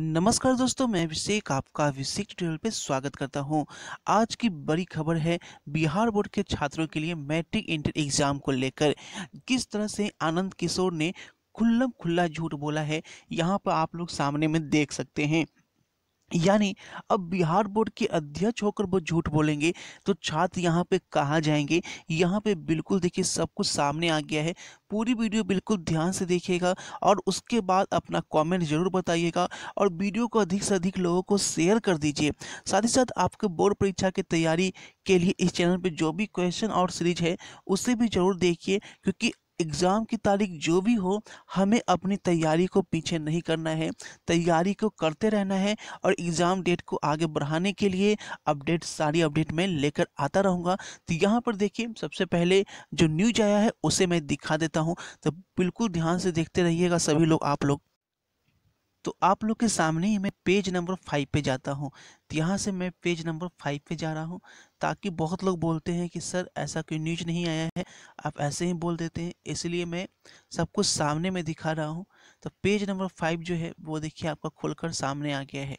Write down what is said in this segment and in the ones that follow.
नमस्कार दोस्तों मैं अभिषेक आपका अभिषेक ट्यूटोरियल पे स्वागत करता हूँ आज की बड़ी खबर है बिहार बोर्ड के छात्रों के लिए मैट्रिक इंटर एग्जाम को लेकर किस तरह से आनंद किशोर ने खुल्लम खुल्ला झूठ बोला है यहाँ पर आप लोग सामने में देख सकते हैं यानी अब बिहार बोर्ड के अध्यक्ष होकर वो झूठ बोलेंगे तो छात्र यहाँ पे कहाँ जाएंगे यहाँ पे बिल्कुल देखिए सब कुछ सामने आ गया है पूरी वीडियो बिल्कुल ध्यान से देखिएगा और उसके बाद अपना कमेंट जरूर बताइएगा और वीडियो को अधिक से अधिक लोगों को शेयर कर दीजिए साथ ही साथ आपके बोर्ड परीक्षा की तैयारी के लिए इस चैनल पर जो भी क्वेश्चन और सीरीज है उसे भी जरूर देखिए क्योंकि एग्ज़ाम की तारीख जो भी हो हमें अपनी तैयारी को पीछे नहीं करना है तैयारी को करते रहना है और एग्ज़ाम डेट को आगे बढ़ाने के लिए अपडेट सारी अपडेट मैं लेकर आता रहूँगा तो यहाँ पर देखिए सबसे पहले जो न्यूज आया है उसे मैं दिखा देता हूँ तो बिल्कुल ध्यान से देखते रहिएगा सभी लोग आप लोग तो आप लोग के सामने ही मैं पेज नंबर फाइव पे जाता हूँ तो यहाँ से मैं पेज नंबर फाइव पे जा रहा हूँ ताकि बहुत लोग बोलते हैं कि सर ऐसा कोई न्यूज नहीं आया है आप ऐसे ही बोल देते हैं इसलिए मैं सब कुछ सामने में दिखा रहा हूँ तो पेज नंबर फाइव जो है वो देखिए आपका खुलकर सामने आ गया है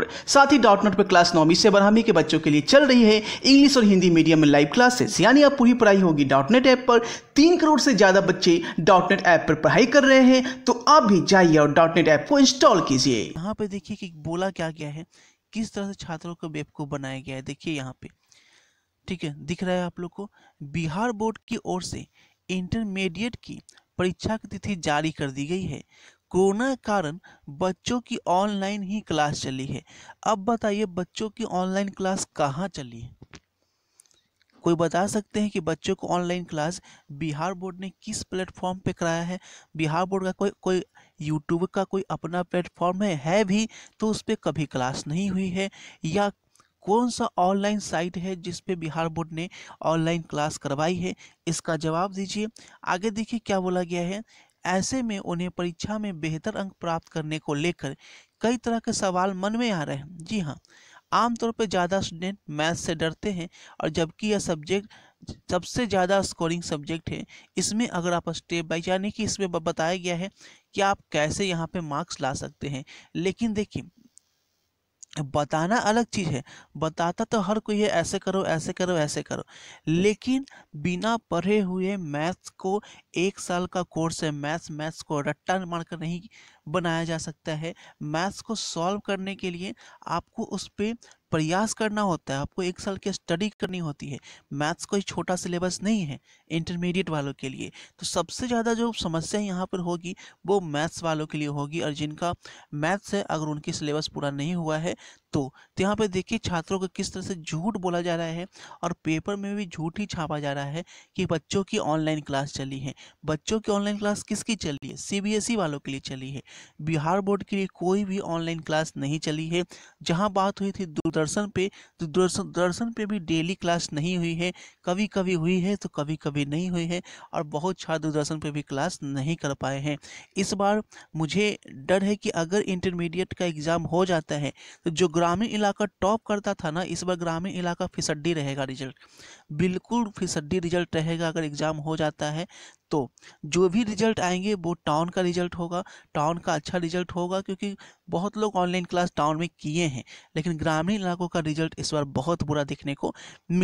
पर साथ ही डॉट नोट पर क्लास नौवीं से बारहवीं के बच्चों के लिए चल रही है इंग्लिश और हिंदी मीडियम में लाइव क्लासेस यानी आप पूरी पढ़ाई होगी डॉट नेट ऐप पर तीन करोड़ से ज़्यादा बच्चे डॉट नेट ऐप पर पढ़ाई कर रहे हैं तो आप भी जाइए और डॉट नेट ऐप को इंस्टॉल कीजिए यहाँ पे देखिए कि बोला क्या गया है किस तरह से छात्रों को को बनाया गया है देखिए यहाँ पे ठीक है दिख रहा है आप लोग को बिहार बोर्ड की ओर से इंटरमीडिएट की परीक्षा की तिथि जारी कर दी गई है कोरोना कारण बच्चों की ऑनलाइन ही क्लास चली है अब बताइए बच्चों की ऑनलाइन क्लास कहाँ चली है कोई बता सकते हैं कि बच्चों को ऑनलाइन क्लास बिहार बोर्ड ने किस प्लेटफॉर्म पे कराया है बिहार बोर्ड का कोई कोई यूट्यूब का कोई अपना प्लेटफॉर्म है है भी तो उस पर कभी क्लास नहीं हुई है या कौन सा ऑनलाइन साइट है जिस पे बिहार बोर्ड ने ऑनलाइन क्लास करवाई है इसका जवाब दीजिए आगे देखिए क्या बोला गया है ऐसे में उन्हें परीक्षा में बेहतर अंक प्राप्त करने को लेकर कई तरह के सवाल मन में आ रहे हैं जी हाँ आमतौर पर ज़्यादा स्टूडेंट मैथ से डरते हैं और जबकि यह सब्जेक्ट सबसे ज़्यादा स्कोरिंग सब्जेक्ट है इसमें अगर आप स्टेप बाई यानी कि इसमें बताया गया है कि आप कैसे यहाँ पे मार्क्स ला सकते हैं लेकिन देखिए बताना अलग चीज़ है बताता तो हर कोई है ऐसे करो ऐसे करो ऐसे करो लेकिन बिना पढ़े हुए मैथ्स को एक साल का कोर्स है मैथ्स मैथ्स को रट्टा मारकर नहीं बनाया जा सकता है मैथ्स को सॉल्व करने के लिए आपको उस पर प्रयास करना होता है आपको एक साल की स्टडी करनी होती है मैथ्स कोई छोटा सिलेबस नहीं है इंटरमीडिएट वालों के लिए तो सबसे ज़्यादा जो समस्या यहाँ पर होगी वो मैथ्स वालों के लिए होगी और जिनका मैथ्स है अगर उनकी सिलेबस पूरा नहीं हुआ है तो, तो यहाँ पे देखिए छात्रों को किस तरह से झूठ बोला जा रहा है और पेपर में भी झूठ ही छापा जा रहा है कि बच्चों की ऑनलाइन क्लास चली है बच्चों की ऑनलाइन क्लास किसकी चली है सीबीएसई e वालों के लिए चली है बिहार बोर्ड के लिए कोई भी ऑनलाइन क्लास नहीं चली है जहाँ बात हुई थी दूरदर्शन पे तो दूरदर्शन दर्शन पे भी डेली क्लास नहीं हुई है कभी कभी हुई है तो कभी कभी नहीं हुई है और बहुत छात्र दूरदर्शन पर भी क्लास नहीं कर पाए हैं इस बार मुझे डर है कि अगर इंटरमीडिएट का एग्ज़ाम हो जाता है तो जो ग्रामीण इलाका टॉप करता था ना इस बार ग्रामीण इलाका फिसड्डी रहेगा रिजल्ट बिल्कुल फिसड्डी रिजल्ट रहेगा अगर एग्ज़ाम हो जाता है तो जो भी रिजल्ट आएंगे वो टाउन का रिजल्ट होगा टाउन का अच्छा रिजल्ट होगा क्योंकि बहुत लोग ऑनलाइन क्लास टाउन में किए हैं लेकिन ग्रामीण इलाकों का रिजल्ट इस बार बहुत बुरा देखने को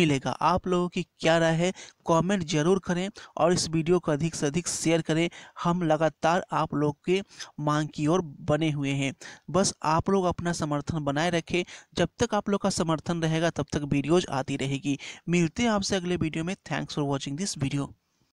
मिलेगा आप लोगों की क्या राय है कमेंट जरूर करें और इस वीडियो को अधिक से अधिक शेयर करें हम लगातार आप लोग के मांग की ओर बने हुए हैं बस आप लोग अपना समर्थन बनाए रखें जब तक आप लोग का समर्थन रहेगा तब तक वीडियोज आती रहेगी मिलते हैं आपसे अगले वीडियो में thanks for watching this video